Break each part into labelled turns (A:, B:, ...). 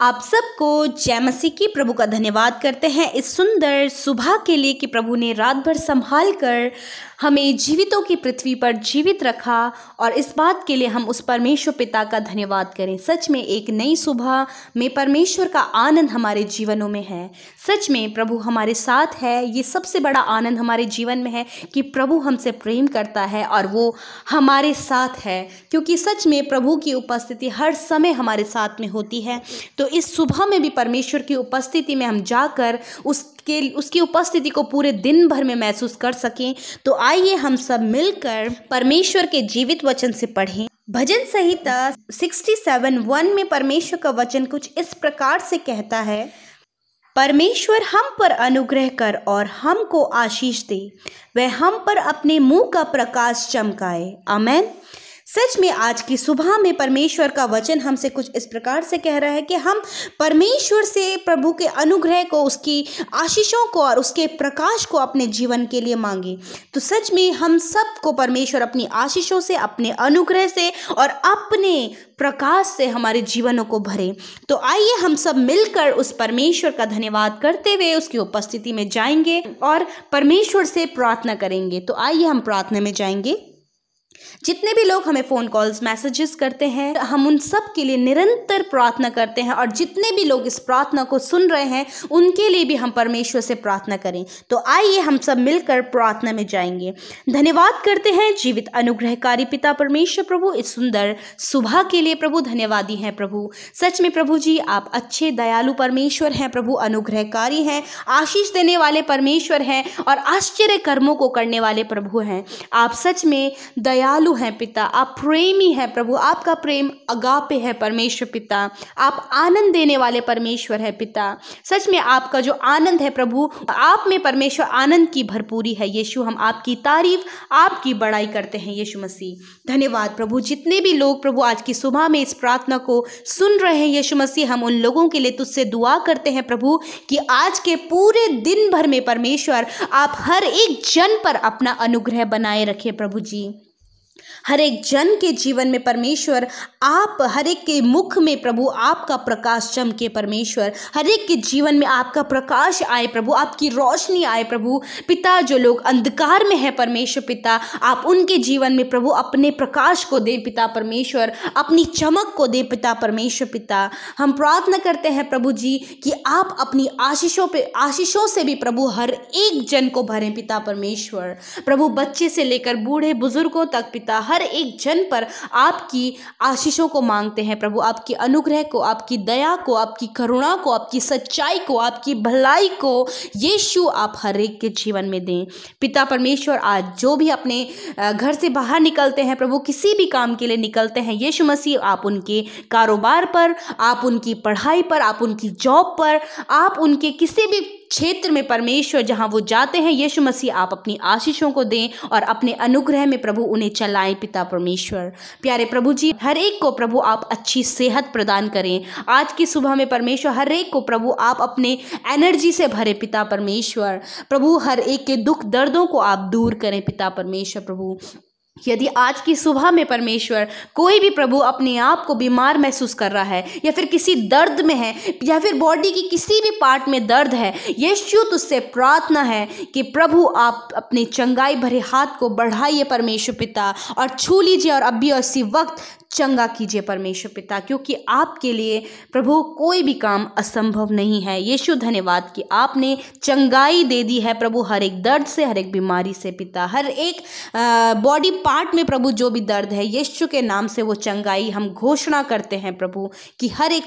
A: आप सबको जय मसीह की प्रभु का धन्यवाद करते हैं इस सुंदर सुबह के लिए कि प्रभु ने रात भर संभाल कर हमें जीवितों की पृथ्वी पर जीवित रखा और इस बात के लिए हम उस परमेश्वर पिता का धन्यवाद करें सच में एक नई सुबह में परमेश्वर का आनंद हमारे जीवनों में है सच में प्रभु हमारे साथ है ये सबसे बड़ा आनंद हमारे जीवन में है कि प्रभु हमसे प्रेम करता है और वो हमारे साथ है क्योंकि सच में प्रभु की उपस्थिति हर समय हमारे साथ में होती है तो इस सुबह में भी परमेश्वर की उपस्थिति में हम जाकर उसके उसकी उपस्थिति को पूरे दिन भर में महसूस कर सकें तो आइए हम सब मिलकर परमेश्वर के जीवित वचन से पढ़ें भजन संहिता 67 वन में परमेश्वर का वचन कुछ इस प्रकार से कहता है परमेश्वर हम पर अनुग्रह कर और हमको आशीष दे वह हम पर अपने मुंह का प्रकाश चमकाए अमेन सच में आज की सुबह में परमेश्वर का वचन हमसे कुछ इस प्रकार से कह रहा है कि हम परमेश्वर से प्रभु के अनुग्रह को उसकी आशीषों को और उसके प्रकाश को अपने जीवन के लिए मांगे तो सच में हम सबको परमेश्वर अपनी आशीषों से अपने अनुग्रह से और अपने प्रकाश से हमारे जीवनों को भरे तो आइए हम सब मिलकर उस परमेश्वर का धन्यवाद करते हुए उसकी उपस्थिति में जाएंगे और परमेश्वर से प्रार्थना करेंगे तो आइए हम प्रार्थना में जाएंगे जितने भी लोग हमें फ़ोन कॉल्स मैसेजेस करते हैं हम उन सब के लिए निरंतर प्रार्थना करते हैं और जितने भी लोग इस प्रार्थना को सुन रहे हैं उनके लिए भी हम परमेश्वर से प्रार्थना करें तो आइए हम सब मिलकर प्रार्थना में जाएंगे धन्यवाद करते हैं जीवित अनुग्रहकारी पिता परमेश्वर प्रभु इस सुंदर सुबह के लिए प्रभु धन्यवादी हैं प्रभु सच में प्रभु जी आप अच्छे दयालु परमेश्वर हैं प्रभु अनुग्रहकारी हैं आशीष देने वाले परमेश्वर हैं और आश्चर्य कर्मों को करने वाले प्रभु हैं आप सच में दया दयालु हैं पिता आप प्रेमी हैं प्रभु आपका प्रेम अगापे है परमेश्वर पिता आप आनंद देने वाले परमेश्वर है पिता सच में आपका जो आनंद है प्रभु आप में परमेश्वर आनंद की भरपूरी है यीशु हम आपकी तारीफ आपकी बड़ाई करते हैं यीशु मसीह धन्यवाद प्रभु जितने भी लोग प्रभु आज की सुबह में इस प्रार्थना को सुन रहे हैं यीशु मसीह हम उन लोगों के लिए तुझसे दुआ करते हैं प्रभु कि आज के पूरे दिन भर में परमेश्वर आप हर एक जन पर अपना अनुग्रह बनाए रखें प्रभु जी हर एक जन के जीवन में परमेश्वर आप हर एक के मुख में प्रभु आपका प्रकाश चमके परमेश्वर हर एक के जीवन में आपका प्रकाश आए प्रभु आपकी रोशनी आए प्रभु पिता जो लोग अंधकार में है परमेश्वर पिता आप उनके जीवन में प्रभु अपने प्रकाश को दें पिता परमेश्वर अपनी चमक को दें पिता परमेश्वर पिता हम प्रार्थना करते हैं प्रभु जी कि आप अपनी आशीषों पर आशीषों से भी प्रभु हर एक जन को भरें पिता परमेश्वर प्रभु बच्चे से लेकर बूढ़े बुजुर्गों तक पिता पिता हर एक जन पर आपकी आशीषों को मांगते हैं प्रभु आपकी अनुग्रह को आपकी दया को आपकी करुणा को आपकी सच्चाई को आपकी भलाई को यीशु आप हर एक के जीवन में दें पिता परमेश्वर आज जो भी अपने घर से बाहर निकलते हैं प्रभु किसी भी काम के लिए निकलते हैं यीशु मसीह आप उनके कारोबार पर आप उनकी पढ़ाई पर आप उनकी जॉब पर आप उनके किसी भी क्षेत्र में परमेश्वर जहाँ वो जाते हैं यीशु मसीह आप अपनी आशीषों को दें और अपने अनुग्रह में प्रभु उन्हें चलाएं पिता परमेश्वर प्यारे प्रभु जी हर एक को प्रभु आप अच्छी सेहत प्रदान करें आज की सुबह में परमेश्वर हर एक को प्रभु आप अपने एनर्जी से भरे पिता परमेश्वर प्रभु हर एक के दुख दर्दों को आप दूर करें पिता परमेश्वर प्रभु यदि आज की सुबह में परमेश्वर कोई भी प्रभु अपने आप को बीमार महसूस कर रहा है या फिर किसी दर्द में है या फिर बॉडी की किसी भी पार्ट में दर्द है यीशु तुझसे प्रार्थना है कि प्रभु आप अपने चंगाई भरे हाथ को बढ़ाइए परमेश्वर पिता और छू लीजिए और अभी और इसी वक्त चंगा कीजिए परमेश्वर पिता क्योंकि आपके लिए प्रभु कोई भी काम असंभव नहीं है यीशु धन्यवाद कि आपने चंगाई दे दी है प्रभु हर एक दर्द से हर एक बीमारी से पिता हर एक बॉडी पार्ट में प्रभु जो भी दर्द है यीशु के नाम से वो चंगाई हम घोषणा करते हैं प्रभु कि हर एक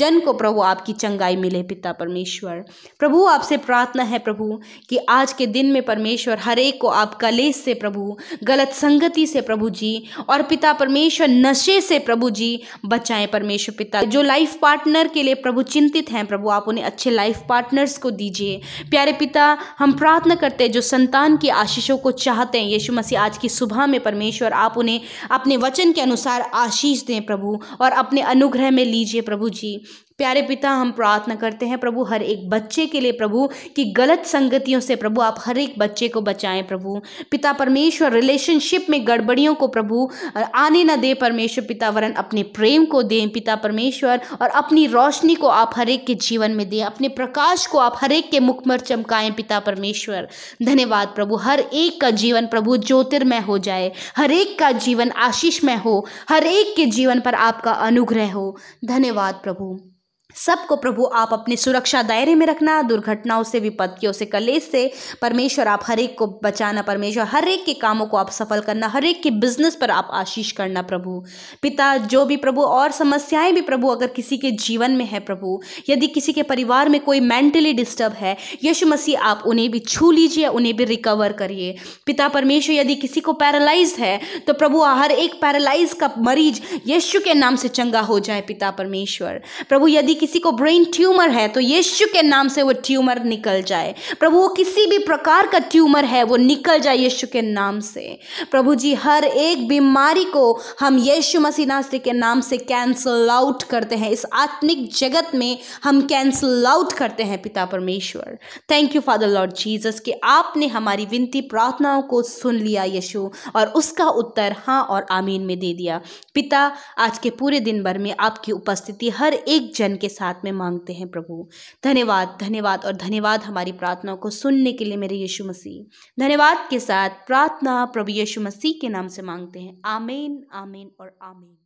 A: जन को प्रभु आपकी चंगाई मिले पिता परमेश्वर प्रभु आपसे प्रार्थना है प्रभु कि आज के दिन में परमेश्वर हर एक को आप कलेश से प्रभु गलत संगति से प्रभु जी और पिता परमेश्वर न नशे से प्रभु जी बचाएं परमेश्वर पिता जो लाइफ पार्टनर के लिए प्रभु चिंतित हैं प्रभु आप उन्हें अच्छे लाइफ पार्टनर्स को दीजिए प्यारे पिता हम प्रार्थना करते हैं जो संतान की आशीषों को चाहते हैं यीशु मसीह आज की सुबह में परमेश्वर आप उन्हें अपने वचन के अनुसार आशीष दें प्रभु और अपने अनुग्रह में लीजिए प्रभु जी प्यारे पिता हम प्रार्थना करते हैं प्रभु हर एक बच्चे के लिए प्रभु कि गलत संगतियों से प्रभु आप हर एक बच्चे को बचाएं प्रभु पिता परमेश्वर रिलेशनशिप में गड़बड़ियों को प्रभु आने न दे परमेश्वर पिता वरन अपने प्रेम को दें पिता परमेश्वर और अपनी रोशनी को आप हर एक के जीवन में दें अपने प्रकाश को आप हर एक के मुख पर चमकाएं पिता परमेश्वर धन्यवाद प्रभु हर एक का जीवन प्रभु ज्योतिर्मय हो जाए हर एक का जीवन आशीषमय हो हर एक के जीवन पर आपका अनुग्रह हो धन्यवाद प्रभु सबको प्रभु आप अपने सुरक्षा दायरे में रखना दुर्घटनाओं से विपत्तियों से कलेश से परमेश्वर आप हर एक को बचाना परमेश्वर हर एक के कामों को आप सफल करना हर एक के बिजनेस पर आप आशीष करना प्रभु पिता जो भी प्रभु और समस्याएं भी प्रभु अगर किसी के जीवन में है प्रभु यदि किसी के परिवार में कोई मेंटली डिस्टर्ब है यशु मसीह आप उन्हें भी छू लीजिए उन्हें भी रिकवर करिए पिता परमेश्वर यदि किसी को पैरालाइज है तो प्रभु हर एक पैरालाइज का मरीज यशु के नाम से चंगा हो जाए पिता परमेश्वर प्रभु यदि किसी को ब्रेन ट्यूमर है तो यीशु के नाम से वो ट्यूमर निकल जाए प्रभु वो किसी भी प्रकार का ट्यूमर है वो निकल जाए यीशु के नाम से प्रभु जी हर एक बीमारी को हम यीशु मसीह नास्त्री के नाम से कैंसल आउट करते हैं इस आत्मिक जगत में हम कैंसल आउट करते हैं पिता परमेश्वर thank you father Lord Jesus कि आपने हमारी विनती प्रार्थनाओं को सुन लिया यीशु और उसका उत्तर हाँ और आमीन में दे दिया पिता आज के पूरे दिन भर में आपकी उपस्थिति हर एक जन के साथ में मांगते हैं प्रभु धन्यवाद धन्यवाद और धन्यवाद हमारी प्रार्थनाओं को सुनने के लिए मेरे यीशु मसीह धन्यवाद के साथ प्रार्थना प्रभु यीशु मसीह के नाम से मांगते हैं आमीन आमीन और आमीन